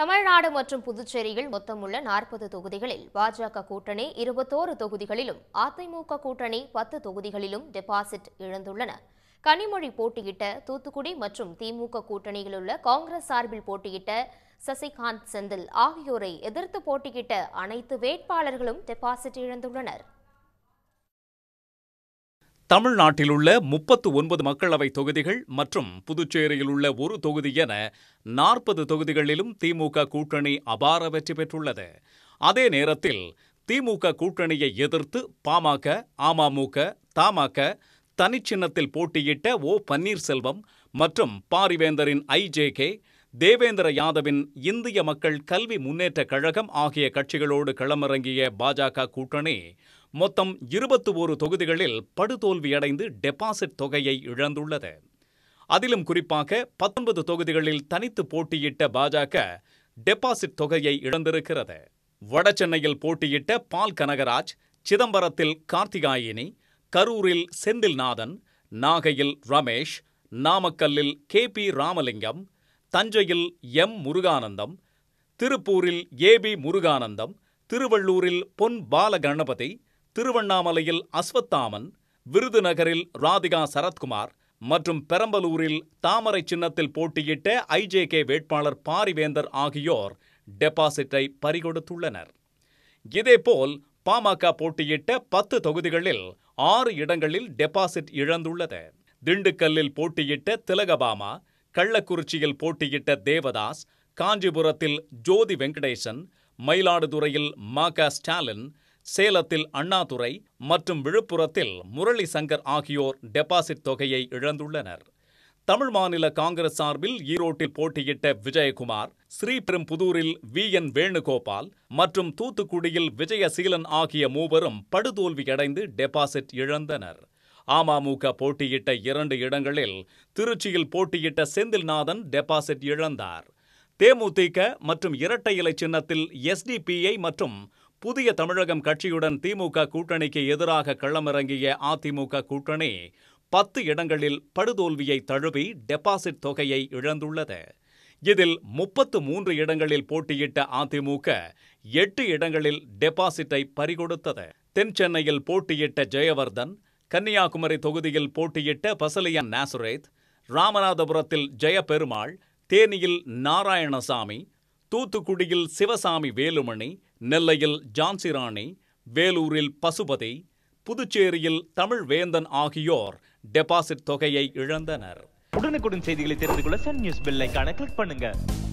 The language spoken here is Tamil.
தமிழ்நாடு மற்றும் புதுச்சேரியில் மொத்தமுள்ள நாற்பது தொகுதிகளில் பாஜக கூட்டணி இருபத்தோரு தொகுதிகளிலும் அதிமுக கூட்டணி பத்து தொகுதிகளிலும் டெபாசிட் இழந்துள்ளன கனிமொழி போட்டியிட்ட தூத்துக்குடி மற்றும் திமுக கூட்டணியில் உள்ள காங்கிரஸ் சார்பில் போட்டியிட்ட சசிகாந்த் செந்தில் ஆகியோரை எதிர்த்து போட்டியிட்ட அனைத்து வேட்பாளர்களும் டெபாசிட் இழந்துள்ளனர் தமிழ்நாட்டில் உள்ள முப்பத்து ஒன்பது மக்களவை தொகுதிகள் மற்றும் புதுச்சேரியில் உள்ள ஒரு தொகுதி என நாற்பது தொகுதிகளிலும் திமுக கூட்டணி அபார வெற்றி பெற்றுள்ளது அதே நேரத்தில் திமுக கூட்டணியை எதிர்த்து பாமக அமமுக தமாக தனிச்சின்னத்தில் போட்டியிட்ட ஓ பன்னீர்செல்வம் மற்றும் பாரிவேந்தரின் ஐஜேகே தேவேந்திர யாதவின் இந்திய மக்கள் கல்வி முன்னேற்ற கழகம் ஆகிய கட்சிகளோடு களமிறங்கிய பாஜக கூட்டணி மொத்தம் இருபத்தி ஒரு தொகுதிகளில் படுதோல்வியடைந்து டெபாசிட் தொகையை இழந்துள்ளது அதிலும் குறிப்பாக பத்தொன்பது தொகுதிகளில் தனித்து போட்டியிட்ட பாஜக டெபாசிட் தொகையை இழந்திருக்கிறது வடசென்னையில் போட்டியிட்ட பால் கனகராஜ் சிதம்பரத்தில் கார்த்திகாயினி கரூரில் செந்தில்நாதன் நாகையில் ரமேஷ் நாமக்கல்லில் கே பி ராமலிங்கம் தஞ்சையில் எம் முருகானந்தம் திருப்பூரில் ஏ பி முருகானந்தம் திருவள்ளூரில் பொன் பாலகணபதி திருவண்ணாமலையில் அஸ்வத்தாமன் விருதுநகரில் ராதிகா சரத்குமார் மற்றும் பெரம்பலூரில் தாமரை சின்னத்தில் போட்டியிட்ட ஐஜேகே வேட்பாளர் பாரிவேந்தர் ஆகியோர் டெபாசிட்டை பறிகொடுத்துள்ளனர் இதேபோல் பாமக போட்டியிட்ட பத்து தொகுதிகளில் ஆறு இடங்களில் டெபாசிட் இழந்துள்ளது திண்டுக்கல்லில் போட்டியிட்ட திலகபாமா கள்ளக்குறிச்சியில் போட்டியிட்ட தேவதாஸ் காஞ்சிபுரத்தில் ஜோதி வெங்கடேசன் மயிலாடுதுறையில் ம க ஸ்டாலின் சேலத்தில் அண்ணாதுரை மற்றும் விழுப்புரத்தில் முரளி சங்கர் ஆகியோர் டெபாசிட் தொகையை இழந்துள்ளனர் தமிழ் மாநில காங்கிரஸ் சார்பில் ஈரோட்டில் போட்டியிட்ட விஜயகுமார் ஸ்ரீபெரும்புதூரில் வி என் வேணுகோபால் மற்றும் தூத்துக்குடியில் விஜயசீலன் ஆகிய மூவரும் படுதோல்வியடைந்து டெபாசிட் இழந்தனர் அமமுக போட்டியிட்ட இரண்டு இடங்களில் திருச்சியில் போட்டியிட்ட செந்தில்நாதன் டெபாசிட் இழந்தார் தேமுதிக மற்றும் இரட்டை இலை சின்னத்தில் எஸ்டிபிஐ மற்றும் புதிய தமிழகம் கட்சியுடன் திமுக கூட்டணிக்கு எதிராக களமிறங்கிய அதிமுக கூட்டணி பத்து இடங்களில் படுதோல்வியை தழுவி டெபாசிட் தொகையை இழந்துள்ளது இதில் முப்பத்து மூன்று இடங்களில் போட்டியிட்ட அதிமுக எட்டு இடங்களில் டெபாசிட்டை பறிகொடுத்தது தென் சென்னையில் போட்டியிட்ட ஜெயவர்தன் கன்னியாகுமரி தொகுதியில் போட்டியிட்ட பசலியன் நாசுரேத் ராமநாதபுரத்தில் ஜெயபெருமாள் தேனியில் நாராயணசாமி தூத்துக்குடியில் சிவசாமி வேலுமணி நெல்லையில் ஜான்சிராணி வேலூரில் பசுபதி புதுச்சேரியில் தமிழ் வேந்தன் ஆகியோர் டெபாசிட் தொகையை இழந்தனர் உடனுக்குடன் செய்திகளை தெரிந்து கொள்ள சன் நியூஸ் பெல் கிளிக் பண்ணுங்க